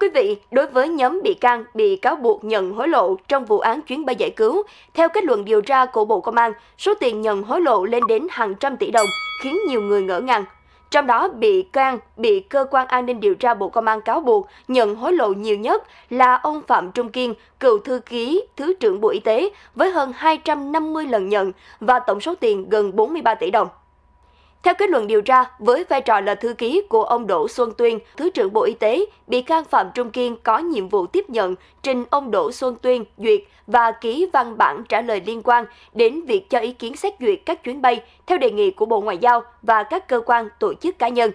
quý vị, đối với nhóm bị can bị cáo buộc nhận hối lộ trong vụ án chuyến bay giải cứu, theo kết luận điều tra của Bộ Công an, số tiền nhận hối lộ lên đến hàng trăm tỷ đồng, khiến nhiều người ngỡ ngàng. Trong đó, bị can bị cơ quan an ninh điều tra Bộ Công an cáo buộc nhận hối lộ nhiều nhất là ông Phạm Trung Kiên, cựu thư ký Thứ trưởng Bộ Y tế với hơn 250 lần nhận và tổng số tiền gần 43 tỷ đồng. Theo kết luận điều tra, với vai trò là thư ký của ông Đỗ Xuân Tuyên, Thứ trưởng Bộ Y tế, bị can Phạm Trung Kiên có nhiệm vụ tiếp nhận, trình ông Đỗ Xuân Tuyên duyệt và ký văn bản trả lời liên quan đến việc cho ý kiến xét duyệt các chuyến bay theo đề nghị của Bộ Ngoại giao và các cơ quan tổ chức cá nhân.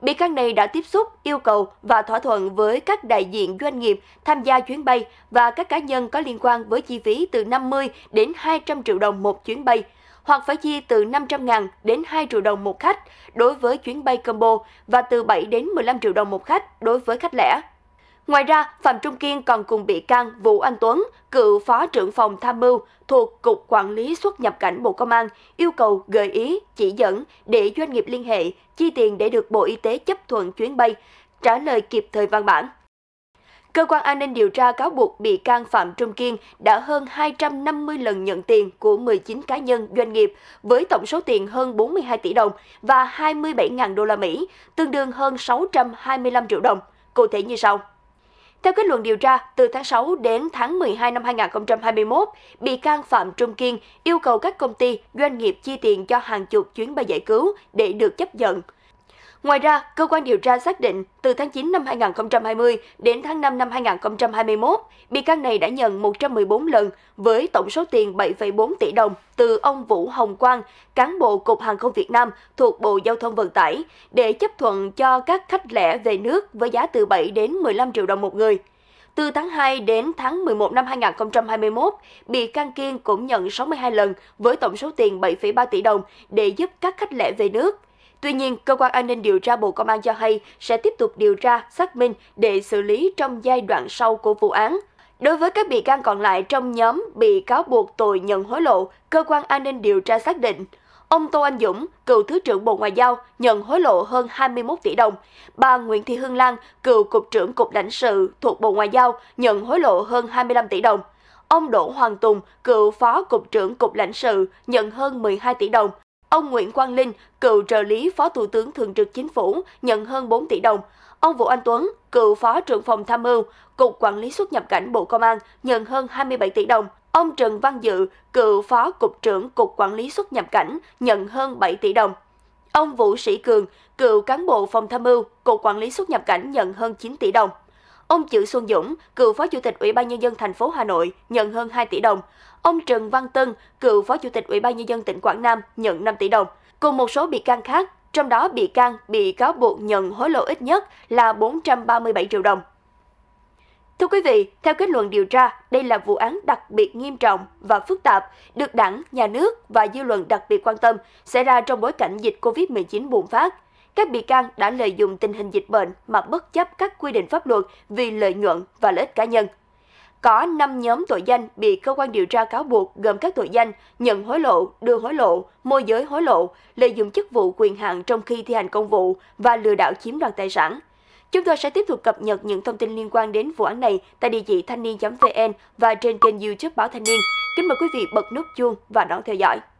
Bị can này đã tiếp xúc, yêu cầu và thỏa thuận với các đại diện doanh nghiệp tham gia chuyến bay và các cá nhân có liên quan với chi phí từ 50 đến 200 triệu đồng một chuyến bay – hoặc phải chi từ 500.000 đến 2 triệu đồng một khách đối với chuyến bay combo và từ 7 đến 15 triệu đồng một khách đối với khách lẻ. Ngoài ra, Phạm Trung Kiên còn cùng bị can Vũ Anh Tuấn, cựu phó trưởng phòng tham mưu thuộc Cục Quản lý xuất nhập cảnh Bộ Công an, yêu cầu gợi ý, chỉ dẫn để doanh nghiệp liên hệ, chi tiền để được Bộ Y tế chấp thuận chuyến bay, trả lời kịp thời văn bản. Cơ quan an ninh điều tra cáo buộc bị can Phạm Trung Kiên đã hơn 250 lần nhận tiền của 19 cá nhân doanh nghiệp với tổng số tiền hơn 42 tỷ đồng và 27.000 đô la Mỹ, tương đương hơn 625 triệu đồng, cụ thể như sau. Theo kết luận điều tra, từ tháng 6 đến tháng 12 năm 2021, bị can Phạm Trung Kiên yêu cầu các công ty, doanh nghiệp chi tiền cho hàng chục chuyến bay giải cứu để được chấp nhận – Ngoài ra, cơ quan điều tra xác định từ tháng 9 năm 2020 đến tháng 5 năm 2021, bị can này đã nhận 114 lần với tổng số tiền 7,4 tỷ đồng từ ông Vũ Hồng Quang, cán bộ Cục Hàng không Việt Nam thuộc Bộ Giao thông Vận tải để chấp thuận cho các khách lẻ về nước với giá từ 7 đến 15 triệu đồng một người. Từ tháng 2 đến tháng 11 năm 2021, bị can Kiên cũng nhận 62 lần với tổng số tiền 7,3 tỷ đồng để giúp các khách lẻ về nước – Tuy nhiên, Cơ quan An ninh điều tra Bộ Công an cho hay sẽ tiếp tục điều tra, xác minh để xử lý trong giai đoạn sau của vụ án. Đối với các bị can còn lại trong nhóm bị cáo buộc tội nhận hối lộ, Cơ quan An ninh điều tra xác định ông Tô Anh Dũng, cựu Thứ trưởng Bộ Ngoại giao, nhận hối lộ hơn 21 tỷ đồng. Bà Nguyễn Thị Hương Lan, cựu Cục trưởng Cục lãnh sự thuộc Bộ Ngoại giao, nhận hối lộ hơn 25 tỷ đồng. Ông Đỗ Hoàng Tùng, cựu Phó Cục trưởng Cục lãnh sự, nhận hơn 12 tỷ đồng. Ông Nguyễn Quang Linh, cựu trợ lý Phó Thủ tướng Thường trực Chính phủ, nhận hơn 4 tỷ đồng. Ông Vũ Anh Tuấn, cựu Phó trưởng phòng tham mưu, Cục Quản lý xuất nhập cảnh Bộ Công an, nhận hơn 27 tỷ đồng. Ông Trần Văn Dự, cựu Phó Cục trưởng Cục Quản lý xuất nhập cảnh, nhận hơn 7 tỷ đồng. Ông Vũ Sĩ Cường, cựu cán bộ phòng tham mưu, Cục Quản lý xuất nhập cảnh nhận hơn 9 tỷ đồng. Ông Chữ Xuân Dũng, cựu Phó Chủ tịch Ủy ban nhân dân thành phố Hà Nội, nhận hơn 2 tỷ đồng. Ông Trần Văn Tân, cựu Phó Chủ tịch Ủy ban nhân dân tỉnh Quảng Nam, nhận 5 tỷ đồng. Cùng một số bị can khác, trong đó bị can bị cáo buộc nhận hối lộ ít nhất là 437 triệu đồng. Thưa quý vị, theo kết luận điều tra, đây là vụ án đặc biệt nghiêm trọng và phức tạp, được đảng, nhà nước và dư luận đặc biệt quan tâm, xảy ra trong bối cảnh dịch COVID-19 bùng phát các bị can đã lợi dụng tình hình dịch bệnh mà bất chấp các quy định pháp luật vì lợi nhuận và lợi ích cá nhân. Có 5 nhóm tội danh bị cơ quan điều tra cáo buộc gồm các tội danh nhận hối lộ, đưa hối lộ, môi giới hối lộ, lợi dụng chức vụ quyền hạn trong khi thi hành công vụ và lừa đảo chiếm đoạt tài sản. Chúng tôi sẽ tiếp tục cập nhật những thông tin liên quan đến vụ án này tại địa chỉ thanh niên.vn và trên kênh youtube Báo Thanh Niên. Kính mời quý vị bật nút chuông và đón theo dõi.